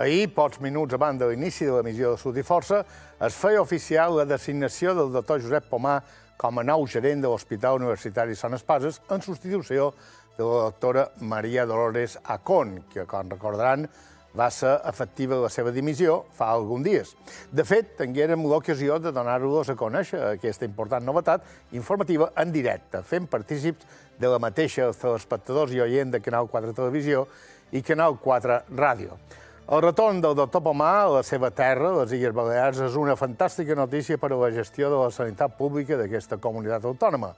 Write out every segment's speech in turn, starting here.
Ahir, pocs minuts abans de l'inici de l'emissió de Sud i Força, es feia oficial la designació del doctor Josep Pomar com a nou gerent de l'Hospital Universitari Sant Espases, en substitució de la doctora Maria Dolores Acon, que, com recordaran, va ser efectiva la seva dimissió fa alguns dies. De fet, tinguérem l'ocasió de donar-los a conèixer aquesta important novetat informativa en directe, fent partícips de la mateixa els telespectadors i oient de Canal 4 Televisió i Canal 4 Ràdio. El retorn del doctor Pomà a la seva terra, les Illes Balears, és una fantàstica notícia per a la gestió de la sanitat pública d'aquesta comunitat autònoma.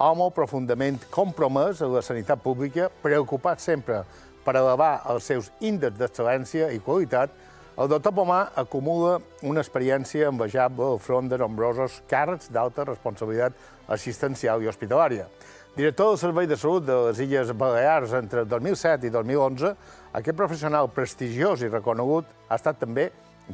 Home profundament compromès a la sanitat pública, preocupat sempre per elevar els seus índexs d'excel·lència i qualitat, el doctor Pomà acumula una experiència envejable al front de nombrosos càrrecs d'alta responsabilitat assistencial i hospitalària. Director del Servei de Salut de les Illes Balears entre 2007 i 2011, aquest professional prestigiós i reconegut ha estat també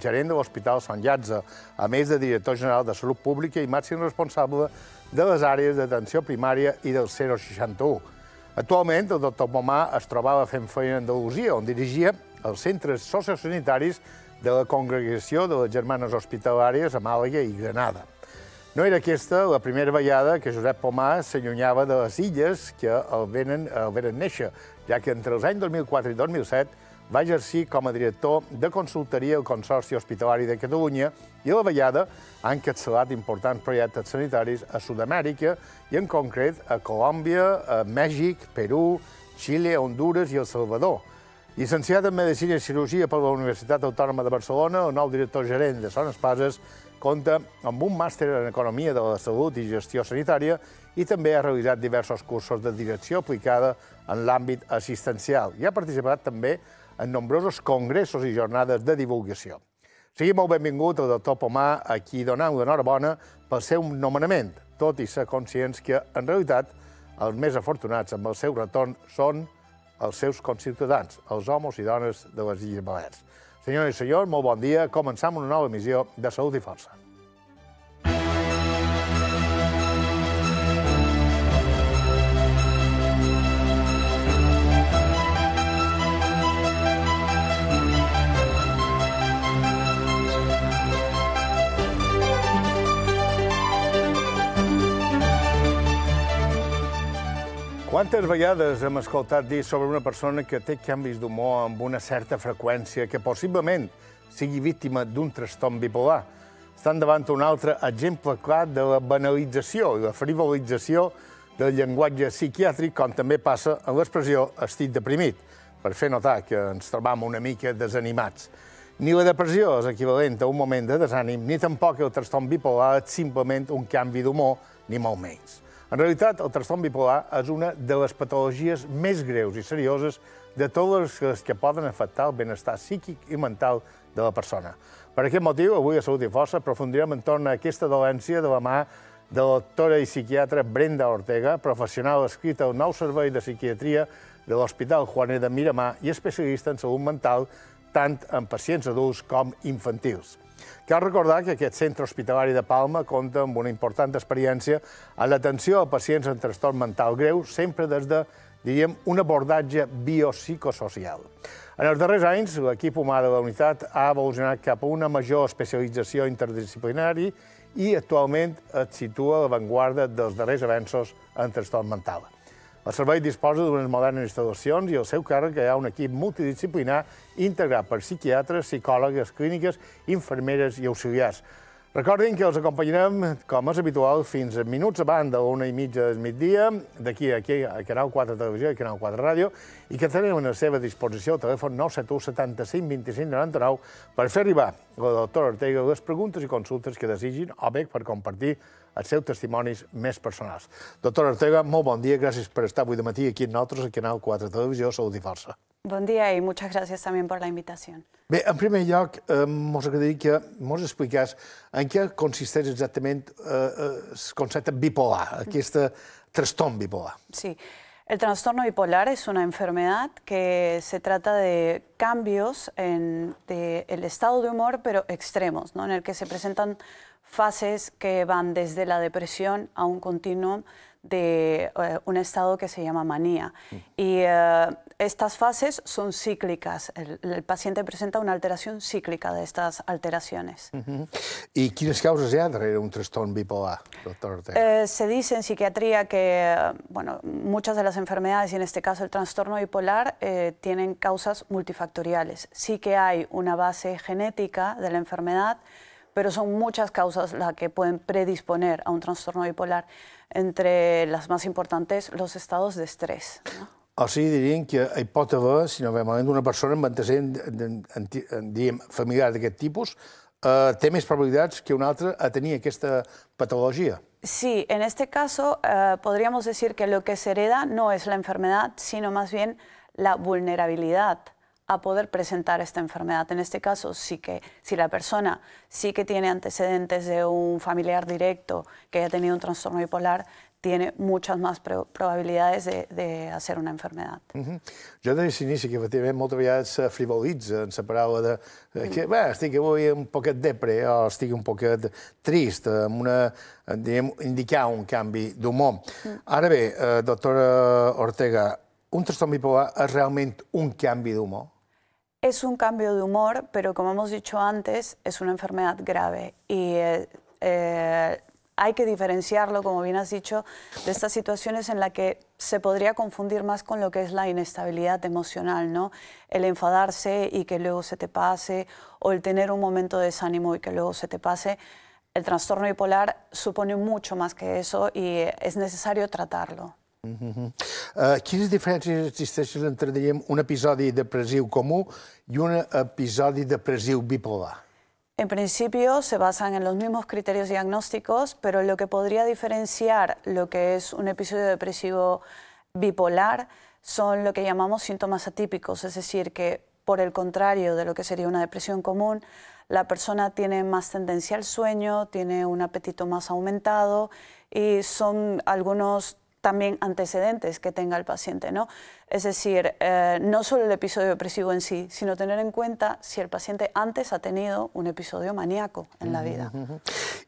gerent de l'Hospital Sant Llatze, a més de director general de Salut Pública i màxim responsable de les àrees d'atenció primària i del 061. Actualment, el doctor Momà es trobava fent feina a Andalusia, on dirigia els centres sociosanitaris de la Congregació de les Germanes Hospitalàries a Màlaga i Granada. No era aquesta la primera vegada que Josep Pomar s'allunyava de les illes que el, venen, eh, el venen néixer, ja que entre els anys 2004 i 2007 va exercir com a director de consultoria al Consorci Hospitalari de Catalunya i a la vegada ha encatçalat importants projectes sanitaris a Sud-amèrica i en concret a Colòmbia, a Mèxic, Perú, Xile, Honduras i El Salvador. Llicenciat en Medicina i Cirurgia per la Universitat Autònoma de Barcelona, el nou director gerent de Son Espases Compta amb un màster en Economia de la Salut i Gestió Sanitària i també ha realitzat diversos cursos de direcció aplicada en l'àmbit assistencial i ha participat també en nombrosos congressos i jornades de divulgació. Sigui molt benvingut el doctor Pomar, a qui donam l'enhorabona pel seu nomenament, tot i ser conscients que, en realitat, els més afortunats amb el seu retorn són els seus conciutadans, els homes i dones de les Illes Balears. Senyores i senyors, molt bon dia. Començam una nova emissió de Salut i Força. Quantes vegades hem escoltat dir sobre una persona que té canvis d'humor amb una certa freqüència que possiblement sigui víctima d'un trastorn bipolar? Estan davant un altre exemple clar de la banalització i la frivolització del llenguatge psiquiàtric, com també passa en l'expressió estic deprimit, per fer notar que ens trobam una mica desanimats. Ni la depressió és equivalent a un moment de desànim, ni tampoc el trastorn bipolar és simplement un canvi d'humor, ni molt menys. En realitat, el trastorn bipolar és una de les patologies més greus i serioses de totes les que poden afectar el benestar psíquic i mental de la persona. Per aquest motiu, avui a Salut i Força aprofundirem entorn a aquesta dolència de la mà de la doctora i psiquiatra Brenda Ortega, professional escrita al nou servei de psiquiatria de l'Hospital Juaner de Miramar i especialista en salut mental tant en pacients adults com infantils. Cal recordar que aquest centre hospitalari de Palma compta amb una important experiència en l'atenció a pacients amb trastorn mental greu, sempre des de, diríem, un abordatge biopsicosocial. En els darrers anys, l'equip humà de la unitat ha evolucionat cap a una major especialització interdisciplinari i actualment es situa a l'avantguarda dels darrers avenços en trastorn mental. El servei disposa d'unes modernes instal·lacions i al seu càrrec hi ha un equip multidisciplinar integrat per psiquiatres, psicòlegues, clíniques, infermeres i auxiliars. Recordin que els acompanyarem, com és habitual, fins a minuts abans de l'una i mitja del migdia, d'aquí a, aquí, a Canal 4 Televisió i Canal 4 Ràdio, i que tenim a la seva disposició el telèfon 971 75 25 99 per fer arribar la doctora Ortega les preguntes i consultes que desigin, o bé per compartir els seus testimonis més personals. Doctora Ortega, molt bon dia, gràcies per estar avui de matí aquí amb nosaltres, al Canal 4 de Televisió, Salut i Força. Bon dia i moltes gràcies també per la invitació. Bé, en primer lloc, eh, mos agradaria que mos expliqués en què consisteix exactament eh, eh el concepte bipolar, aquest trastorn bipolar. Sí, el trastorno bipolar es una enfermedad que se trata de cambios en de el estado de humor, pero extremos, ¿no? en el que se presentan fases que van desde la depresión a un continuum de eh, un estado que se llama manía. Y eh, estas fases son cíclicas. El, paciente presenta una alteración cíclica de estas alteraciones. ¿Y quiénes causas ya traer un trastorno bipolar, doctor eh, se dice en psiquiatría que bueno, muchas de las enfermedades, y en este caso el trastorno bipolar, tienen causas multifactoriales. Sí que hay una base genética de la enfermedad, pero son muchas causas las que pueden predisponer a un trastorno bipolar. Entre las más importantes, los estados de estrés. No? O sigui, dirien que hi pot haver, si no ve una persona amb antecedent, diguem, familiar d'aquest tipus, eh, té més probabilitats que una altra a tenir aquesta patologia. Sí, en este caso eh, podríamos decir que lo que se hereda no es la enfermedad, sino más bien la vulnerabilidad. a poder presentar esta enfermedad. En este caso, sí que, si la persona sí que tiene antecedentes de un familiar directo que haya tenido un trastorno bipolar, tiene muchas más probabilidades de, de hacer una enfermedad. Yo -hmm. Jo de que efectivament moltes vegades se frivolitza en la eh, que mm. un poquet depre o un poquet triste. una, indicar un cambio de humor. Mm. Ahora bé, eh, doctora Ortega, un trastorno bipolar es realmente un de humor? Es un cambio de humor, pero como hemos dicho antes, es una enfermedad grave y eh, eh, hay que diferenciarlo, como bien has dicho, de estas situaciones en las que se podría confundir más con lo que es la inestabilidad emocional, ¿no? El enfadarse y que luego se te pase, o el tener un momento de desánimo y que luego se te pase. El trastorno bipolar supone mucho más que eso y es necesario tratarlo. ¿Qué diferencias uh, entre, un episodio depresivo común y un episodio depresivo bipolar? En principio se basan en los mismos criterios diagnósticos, pero lo que podría diferenciar lo que es un episodio depresivo bipolar son lo que llamamos síntomas atípicos, es decir, que por el contrario de lo que sería una depresión común, la persona tiene más tendencia al sueño, tiene un apetito más aumentado y son algunos también antecedentes que tenga el paciente. ¿no? Es decir, eh, no solo el episodio depresivo en sí, sino tener en cuenta si el paciente antes ha tenido un episodio maníaco en la vida. Mm -hmm.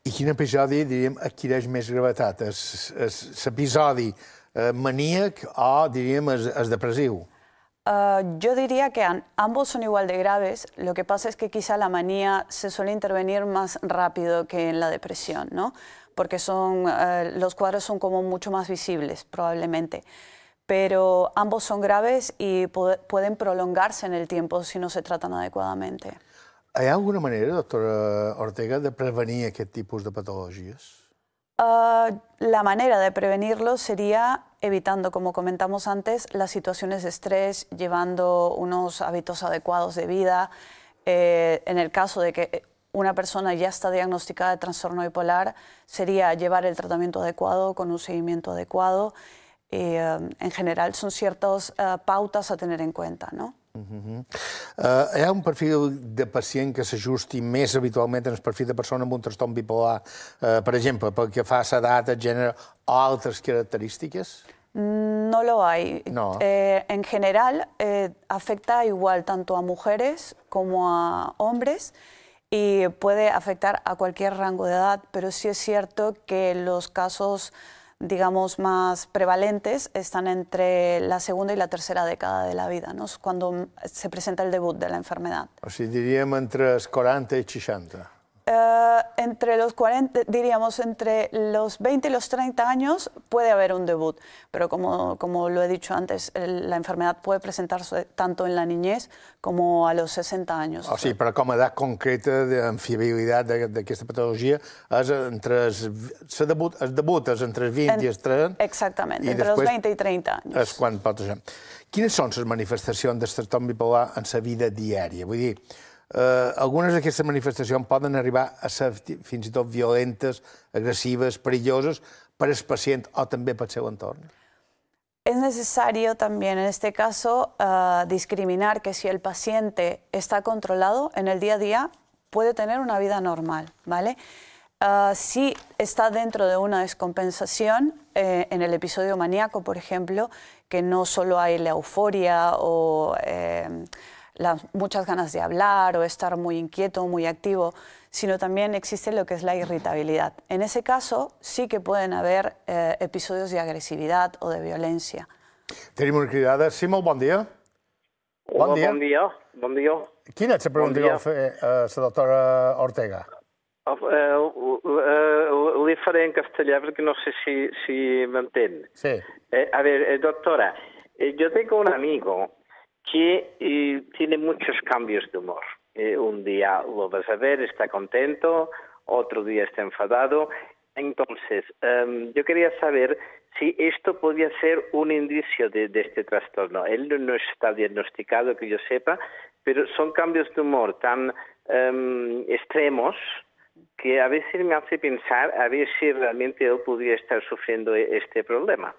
I quin episodi, diríem, adquireix més gravetat? L'episodi eh, maníac o, diríem, el depresiu? Uh, eh, yo diría que ambos son igual de graves, lo que pasa es que quizá la manía se suele intervenir más rápido que en la depresión, ¿no? porque son, eh, los cuadros son como mucho más visibles probablemente. Pero ambos son graves y pueden prolongarse en el tiempo si no se tratan adecuadamente. ¿Hay alguna manera, doctora Ortega, de prevenir qué tipos de patologías? Ah, la manera de prevenirlo sería evitando, como comentamos antes, las situaciones de estrés, llevando unos hábitos adecuados de vida. Eh, en el caso de que una persona ya está diagnosticada de trastorno bipolar, sería llevar el tratamiento adecuado con un seguimiento adecuado. Eh, en general son ciertas eh, pautas a tener en cuenta, no? un eh, perfil de paciente que s'ajusti més habitualmente en el perfil de persona con un trastorn bipolar, Por ejemplo, porque pel que género, otras características? No lo hay. en general, afecta igual tanto a mujeres como a hombres y puede afectar a cualquier rango de edad, pero sí es cierto que los casos digamos, más prevalentes están entre la segunda y la tercera década de la vida, ¿no? cuando se presenta el debut de la enfermedad. O si diríamos entre los y y Uh, entre los 40, diríamos entre los 20 y los 30 años puede haber un debut, pero como, como lo he dicho antes, el, la enfermedad puede presentarse tanto en la niñez como a los 60 años. O ah, sigui, però com a edat concreta de d'aquesta patologia, és entre els, se debut, es debut és entre els 20 en, i els 30... Exactament, entre els 20 i 30 anys. És quan pot ser. Quines són les manifestacions del trastorn bipolar en la vida diària? Vull dir, Eh, ¿Algunas de estas manifestaciones pueden arribar a ser fins i tot violentes, agressives, perilloses per o també para seu entorn. Es necesario también en este caso eh, discriminar que si el paciente está controlado en el día a día puede tener una vida normal, ¿vale? Eh, si está dentro de una descompensación, en el episodio maníaco, por ejemplo, que no solo hay la euforia o las muchas ganas de hablar o estar muy inquieto, muy activo, sino también existe lo que es la irritabilidad. En ese caso sí que pueden haber eh, episodios de agresividad o de violencia. ...tenemos que Sí, de día buen día... ...buen día... ...¿quién ha hecho la doctora Ortega? ...lo ah, eh, haré eh, en castellano... ...porque no sé si, si entiende... Sí. a ver, doctora, yo tengo un amigo que tiene muchos cambios de humor. Eh, un día lo vas a ver, está contento, otro día está enfadado. Entonces, em, yo quería saber si esto podía ser un indicio de, este trastorno. Él no, está diagnosticado, que yo sepa, pero son cambios de humor tan em, extremos que a veces me hace pensar a ver si realmente él podría estar sufriendo e, este problema.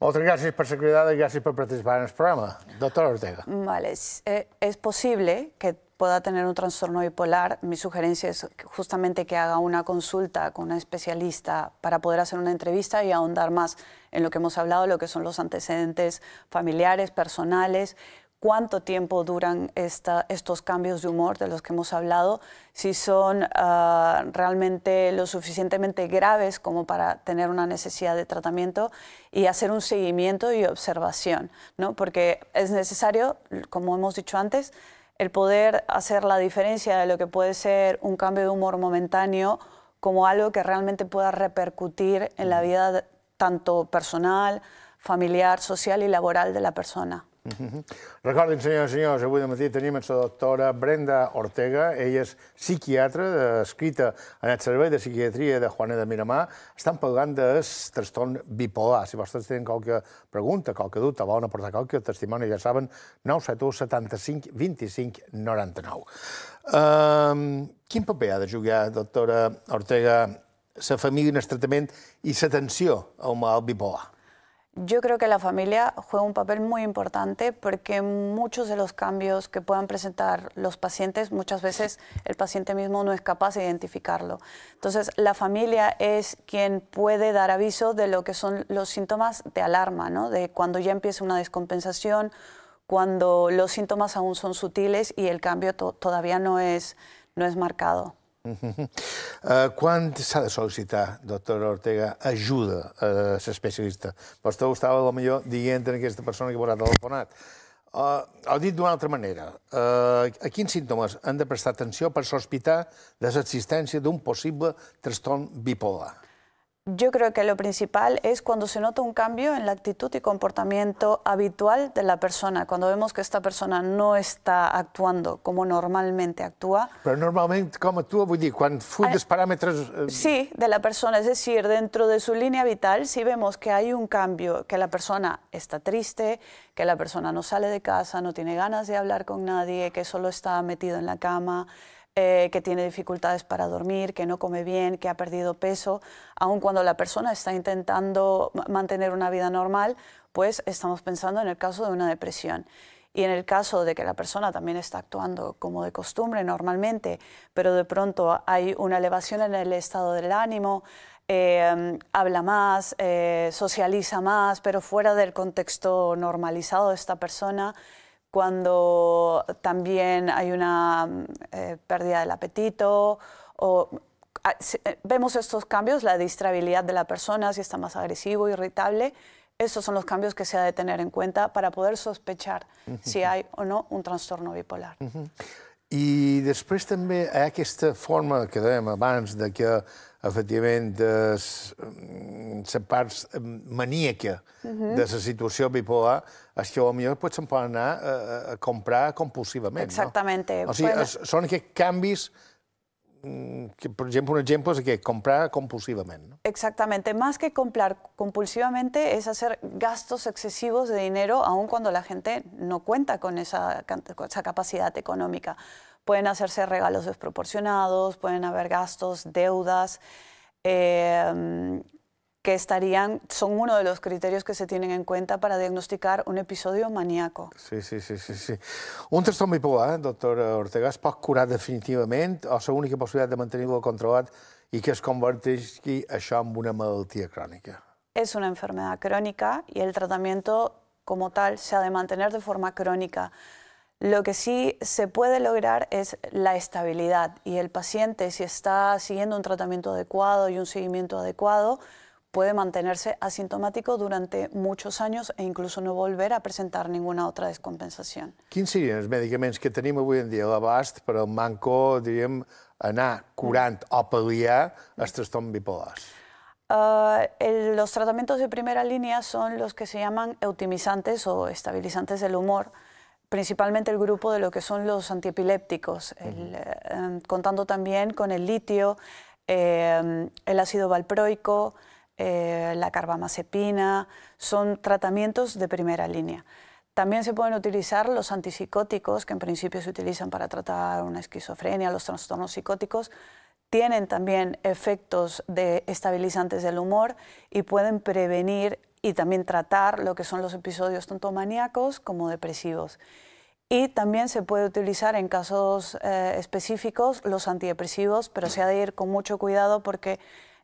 Muchas gracias por su cuidado y participar en este programa. Doctor Ortega. Vale, es, eh, es posible que pueda tener un trastorno bipolar, mi sugerencia es justamente que haga una consulta con un especialista para poder hacer una entrevista y ahondar más en lo que hemos hablado, lo que son los antecedentes familiares, personales, cuánto tiempo duran estos cambios de humor de los que hemos hablado, si son ah, realmente lo suficientemente graves como para tener una necesidad de tratamiento y hacer un seguimiento y observación, ¿no? porque es necesario, como hemos dicho antes, el poder hacer la diferencia de lo que puede ser un cambio de humor momentáneo como algo que realmente pueda repercutir en la vida tanto personal, familiar, social y laboral de la persona. Mhm. Recordin, senyors i senyors, avui de matí tenim la doctora Brenda Ortega. Ella és psiquiatra, escrita en el Servei de Psiquiatria de Juana de Miramar. Estan parlant de trastorn bipolar. Si vostès tenen qualque pregunta, qualque dubte, volen aportar qualque testimoni, ja saben, 971 75 25 99. Um, quin paper ha de jugar, doctora Ortega, la família en el tractament i l'atenció al mal bipolar? Yo creo que la familia juega un papel muy importante porque muchos de los cambios que puedan presentar los pacientes, muchas veces el paciente mismo no es capaz de identificarlo. Entonces, la familia es quien puede dar aviso de lo que son los síntomas de alarma, de cuando ya empieza una descompensación, cuando los síntomas aún son sutiles y el cambio todavía no es marcado. Uh quan s'ha de sol·licitar, doctora Ortega, ajuda a l'especialista? Vostè ho estava, potser, dient a aquesta persona que ha posat l'alponat. Uh, eh, o dit d'una altra manera, uh, a quins símptomes han de prestar atenció per sospitar de l'existència d'un possible trastorn bipolar? Yo creo que lo principal es cuando se nota un cambio en la actitud y comportamiento habitual de la persona, cuando vemos que esta persona no está actuando como normalmente actúa. Pero normalmente ¿cómo actúa, voy a decir, cuando fui parámetros... Eh, sí, de la persona, es decir, dentro de su línea vital, si vemos que hay un cambio, que la persona está triste, que la persona no sale de casa, no tiene ganas de hablar con nadie, que solo está metido en la cama, eh, que tiene dificultades para dormir, que no come bien, que ha perdido peso, aun cuando la persona está intentando mantener una vida normal, pues estamos pensando en el caso de una depresión. Y en el caso de que la persona también está actuando como de costumbre normalmente, pero de pronto hay una elevación en el estado del ánimo, em, habla más, eh, socializa más, pero fuera del contexto normalizado de esta persona, cuando también hay una mm, eh, pérdida del apetito o ah, eh, vemos estos cambios, la distrabilidad de la persona, si está más agresivo, irritable, esos son los cambios que se ha de tener en cuenta para poder sospechar si hay o no un trastorno bipolar. Y después también hay esta forma que dèiem abans de que efectivament, la mm, part mm, maníaca uh mhm. -huh. de la situació bipolar, és que potser pues, se'n poden anar a, eh, eh, a comprar compulsivament. Exactament. No? O sigui, bueno. es, són aquests canvis mm, que, por ejemplo, un ejemplo es que comprar compulsivamente. ¿no? Exactamente, más que comprar compulsivamente es hacer gastos excesivos de dinero aun cuando la gente no cuenta con esa, con esa capacidad económica. pueden hacerse regalos desproporcionados, pueden haber gastos, deudas, em, que estarían, son uno de los criterios que se tienen en cuenta para diagnosticar un episodio maníaco. Sí, sí, sí, sí. sí. Un trastorno bipolar, doctor Ortega, es curar definitivamente o la única posibilidad de mantenerlo controlado y que es convertirse en una enfermedad crónica? Es una enfermedad crónica y el tratamiento como tal se ha de mantener de forma crónica. Lo que sí se puede lograr es la estabilidad y el paciente, si está siguiendo un tratamiento adecuado y un seguimiento adecuado, puede mantenerse asintomático durante muchos años e incluso no volver a presentar ninguna otra descompensación. ¿Qué serían los que tenemos hoy en día l'abast manco, anar o paliar eh, los tratamientos de primera línea son los que se llaman eutimizantes o estabilizantes del humor, principalmente el grupo de lo que son los antiepilépticos, eh, contando también con el litio, eh, el ácido valproico, eh, la carbamazepina, son tratamientos de primera línea. También se pueden utilizar los antipsicóticos, que en principio se utilizan para tratar una esquizofrenia, los trastornos psicóticos, tienen también efectos de estabilizantes del humor y pueden prevenir y también tratar lo que son los episodios tanto maníacos como depresivos. Y también se puede utilizar en casos eh, específicos los antidepresivos, pero se ha de ir con mucho cuidado porque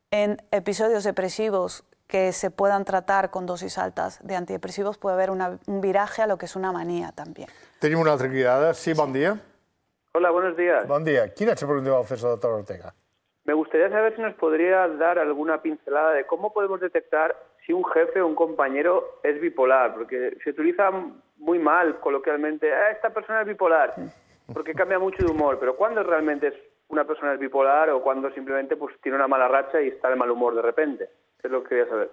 en episodios depresivos que se puedan tratar con dosis altas de antidepresivos puede haber un viraje a lo que es una manía también. Tenemos una tranquilidad. Sí, buen día. Hola, buenos días. Buen día. ¿Quién ha preguntado al doctor Ortega? Me gustaría saber si nos podría dar alguna pincelada de cómo podemos detectar si un jefe o un compañero es bipolar, porque se utiliza muy mal coloquialmente, ah, esta persona es bipolar, porque cambia mucho de humor, pero ¿cuándo realmente es una persona es bipolar o cuando simplemente pues tiene una mala racha y está de mal humor de repente? Es lo que quería saber.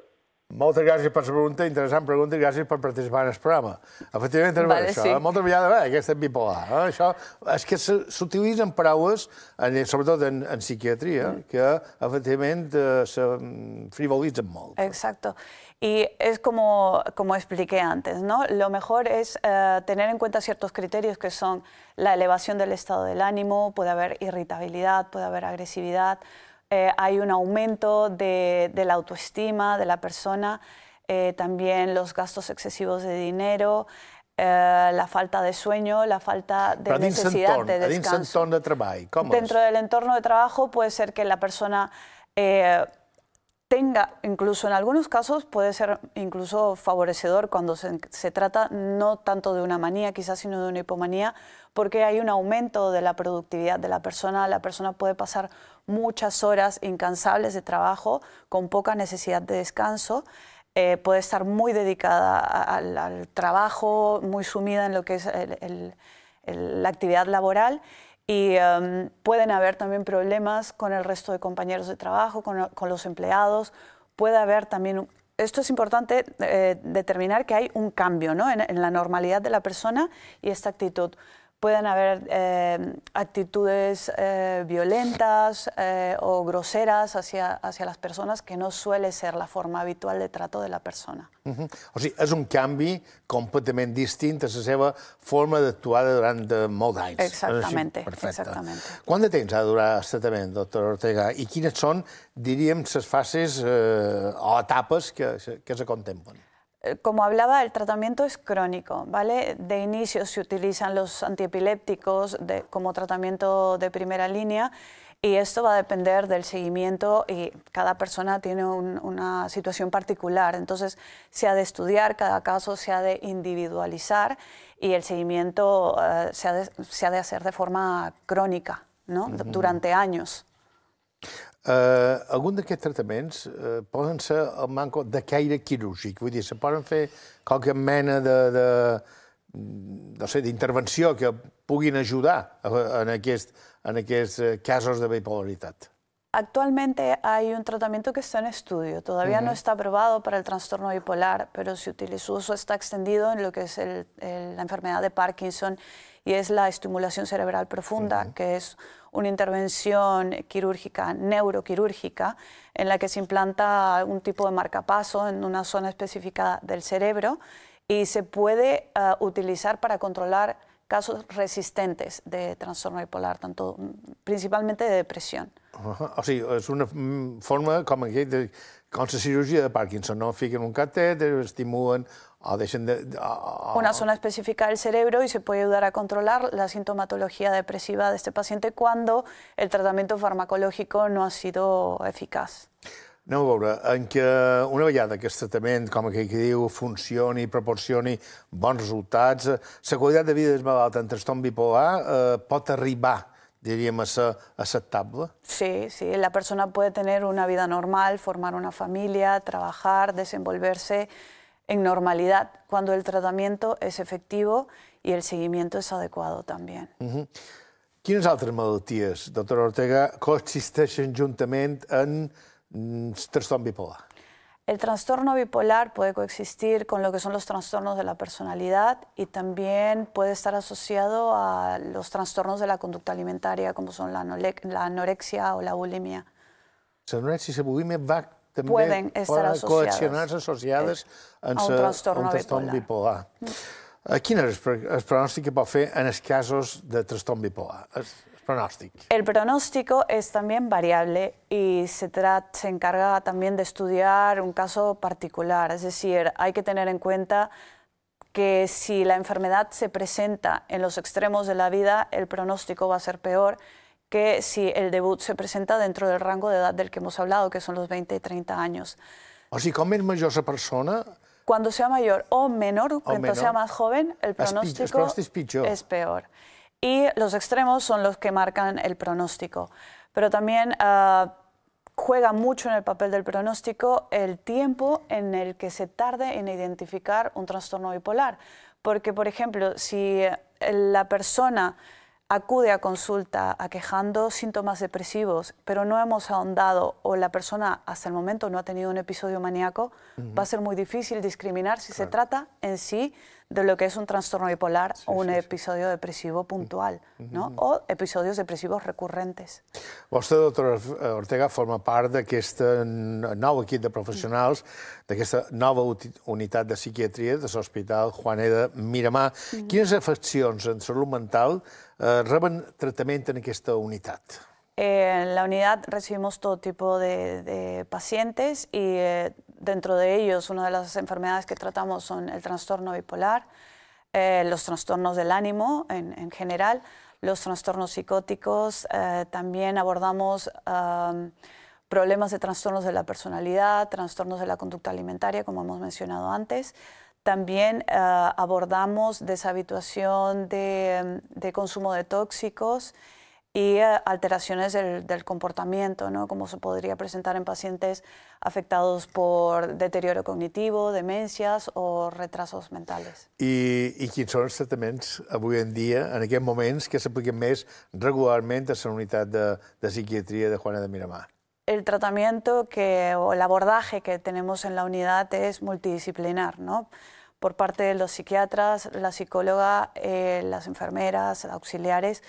Moltes gràcies per la pregunta, interessant pregunta, i gràcies per participar en el programa. Efectivament, és vale, això. Sí. Eh? moltes vegades, bé, eh, és bipolar. Eh? Això, és que s'utilitzen paraules, en, sobretot en, en psiquiatria, mm. que efectivament eh, se mm, frivolitzen molt. Exacto. Y es como, como expliqué antes, ¿no? Lo mejor es eh, tener en cuenta ciertos criterios que son la elevación del estado del ánimo, puede haber irritabilidad, puede haber agresividad, Eh, hay un aumento de, la autoestima de la persona, eh, también los gastos excesivos de dinero, eh, la falta de sueño, la falta de necesidad de descanso. De Dentro del entorno de trabajo puede ser que la persona tenga, incluso en algunos casos puede ser incluso favorecedor cuando se trata no tanto de una manía quizás, sino de una hipomanía, porque hay un aumento de la productividad de la persona. La persona puede pasar muchas horas incansables de trabajo con poca necesidad de descanso. Eh, puede estar muy dedicada al, trabajo, muy sumida en lo que es la actividad laboral y em, pueden haber también problemas con el resto de compañeros de trabajo, con, los empleados, puede haber también... Esto es importante eh, determinar que hay un cambio en la normalidad de la persona y esta actitud. pueden haber eh, actitudes eh, violentas eh, o groseras hacia, hacia las personas que no suele ser la forma habitual de trato de la persona. Uh -huh. O sigui, és un canvi completament distint a la seva forma d'actuar durant eh, molts anys. Exactament. Exactament. Quant de temps ha de durar el tractament, doctor Ortega? I quines són, diríem, les fases eh, o etapes que, que se contemplen? Eh, como hablaba, el tratamiento es crónico, ¿vale? De inicio se utilizan los antiepilépticos como tratamiento de primera línea y esto va a depender del seguimiento y cada persona tiene una situación particular, entonces se ha de estudiar, cada caso se ha de individualizar y el seguimiento eh, se, ha de, hacer de forma crónica, ¿no? Durante años. Eh, algun d'aquests tractaments eh, poden ser el manco de caire quirúrgic, vull dir, se poden fer qualque mena de, de no sé, d'intervenció que puguin ajudar en, aquest, en aquests eh, casos de bipolaritat. Actualmente hay un tratamiento que está en estudio, todavía uh -huh. no está aprobado para el trastorno bipolar, pero su, su uso está extendido en lo que es el, el, la enfermedad de Parkinson y es la estimulación cerebral profunda, uh -huh. que es una intervención quirúrgica, neuroquirúrgica, en la que se implanta un tipo de marcapaso en una zona específica del cerebro y se puede uh, utilizar para controlar casos resistentes de trastorno bipolar, tanto, mm, principalmente de depresión. Uh -huh. O sigui, és una mm, forma com, aquell de, com la cirurgia de Parkinson, no? Fiquen un catèter, estimulen a Una zona específica del cerebro y se puede ayudar a controlar la sintomatología depresiva de este paciente cuando el tratamiento farmacològic no ha sido eficaz. Anem a veure, en que una vegada aquest tractament, com que diu, funcioni, proporcioni bons resultats, eh, la qualitat de vida del malalt en trastorn bipolar eh, pot arribar diríem, a ser acceptable? Sí, sí, la persona puede tener una vida normal, formar una treballar, trabajar, desenvolverse, en normalidad cuando el tratamiento es efectivo y el seguimiento es adecuado también. ¿Quién otras Quines altres doctora Ortega, coexisten juntamente en mm, trastorno bipolar? El trastorno bipolar puede coexistir con lo que son los trastornos de la personalidad y también puede estar asociado a los trastornos de la conducta alimentaria, como son la, anorexia o la bulimia. La anorexia y la bulimia va també poden estar associades, associades a un trastorn, trastorn bipolar. bipolar. Mm. Eh, quin és el pronòstic que pot fer en els casos de trastorn bipolar? El pronòstic. El pronóstico es también variable y se, trata, se encarga también de estudiar un caso particular, es decir, hay que tener en cuenta que si la enfermedad se presenta en los extremos de la vida, el pronóstico va a ser peor que si el debut se presenta dentro del rango de edad del que hemos hablado, que son los 20 y 30 años. O si es mayor mayor esa persona... Cuando sea mayor o menor, cuando sea más joven, el pronóstico es, peor. Y los extremos son los que marcan el pronóstico. Pero también ah, juega mucho en el papel del pronóstico el tiempo en el que se tarde en identificar un trastorno bipolar. Porque, por ejemplo, si la persona acude a consulta aquejando síntomas depresivos, pero no hemos ahondado o la persona hasta el momento no ha tenido un episodio maníaco, uh -huh. va a ser muy difícil discriminar si claro. se trata en sí de lo que es un trastorno bipolar sí, o un sí, episodio sí. depresivo puntual, uh -huh. ¿no? o episodios depresivos recurrentes. Vostè, doctor Ortega, forma part d'aquest nou equip de professionals, d'aquesta nova unitat de psiquiatria de l'Hospital Juaneda Miramar. Uh -huh. Quines afeccions en salut mental eh, tratamiento tratamiento en esta unidad? Eh, en la unidad recibimos todo tipo de, pacientes y eh, dentro de ellos una de las enfermedades que tratamos son el trastorno bipolar, eh, los trastornos del ánimo en, general, los trastornos psicóticos, también abordamos problemas de trastornos de la personalidad, trastornos de la conducta alimentaria, como hemos mencionado antes. También uh, abordamos deshabituación de, de, consumo de tóxicos y uh, alteraciones del, del comportamiento, ¿no? como se podría presentar en pacientes afectados por deterioro cognitivo, demencias o retrasos mentales. I, i quins són els tractaments avui en dia, en aquests moments, que s'apliquen més regularment a la unitat de, de psiquiatria de Juana de Miramar? el tratamiento que, o el abordaje que tenemos en la unidad es multidisciplinar, ¿no? por parte de los psiquiatras, la psicóloga, eh, las enfermeras, auxiliares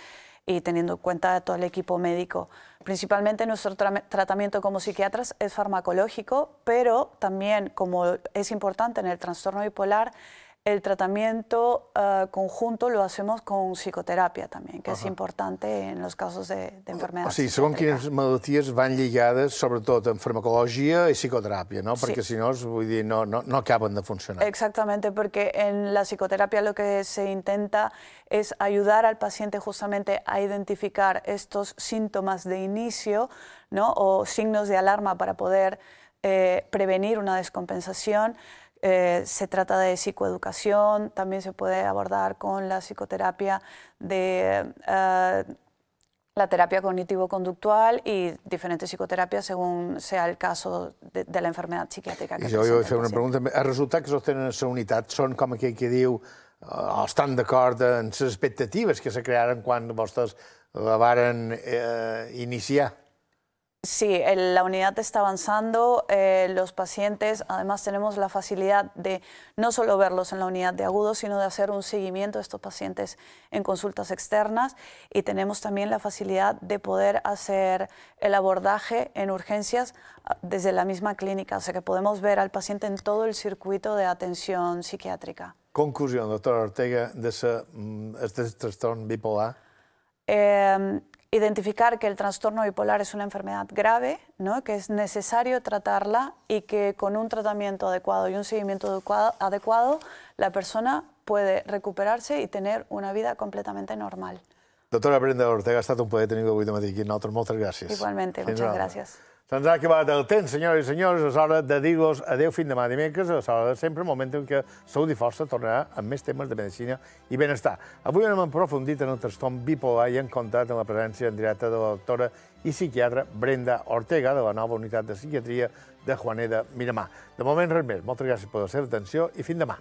y teniendo en cuenta todo el equipo médico. Principalmente nuestro tratamiento como psiquiatras es farmacológico, pero también como es importante en el trastorno bipolar, el tratamiento ah, conjunto lo hacemos con psicoterapia también, que es importante en los casos de, ah, enfermedades. Sí, son quienes van malalties van sobre todo en farmacología y psicoterapia, no? Porque si no, no, no, no de funcionar. Exactamente, porque en la psicoterapia lo que se intenta es ayudar al paciente justamente a identificar estos síntomas de inicio, ¿no? O signos de alarma para poder eh, prevenir una descompensación, Eh, se trata de psicoeducación, también se puede abordar con la psicoterapia de uh, la terapia cognitivo-conductual y diferentes psicoterapias según sea el caso de, de la enfermedad psiquiàtrica. Que jo, voy vull fer una pregunta. El resultat que sols tenen en la unitat són com aquell que diu o oh, estan d'acord en les expectatives que se crearen quan vostès la varen eh, iniciar? Sí, la unidad está avanzando, eh, los pacientes, además tenemos la facilidad de no solo verlos en la unidad de agudos, sino de hacer un seguimiento de estos pacientes en consultas externas y tenemos también la facilidad de poder hacer el abordaje en urgencias ah, desde la misma clínica, o sea que podemos ver al paciente en todo el circuito de atención psiquiátrica. Conclusión, doctora Ortega, mm, de este trastorno bipolar. Em, identificar que el trastorno bipolar es una enfermedad grave, ¿no? que es necesario tratarla y que con un tratamiento adecuado y un seguimiento adecuado, adecuado la persona puede recuperarse y tener una vida completamente normal. Doctora Brenda Ortega, ha estado un plaer técnico ho avui aquí gracias. Igualmente, muchas gracias. Se'ns ha acabat el temps, senyores i senyors. És hora de dir-vos adeu fins demà dimecres, a l'hora de sempre, el moment en què Salut i Força tornarà amb més temes de medicina i benestar. Avui anem aprofundit en el trastorn bipolar i hem comptat amb la presència en directe de la doctora i psiquiatra Brenda Ortega, de la nova unitat de psiquiatria de Juaneda Miramar. De moment, res més. Moltes gràcies per la seva atenció i fins demà.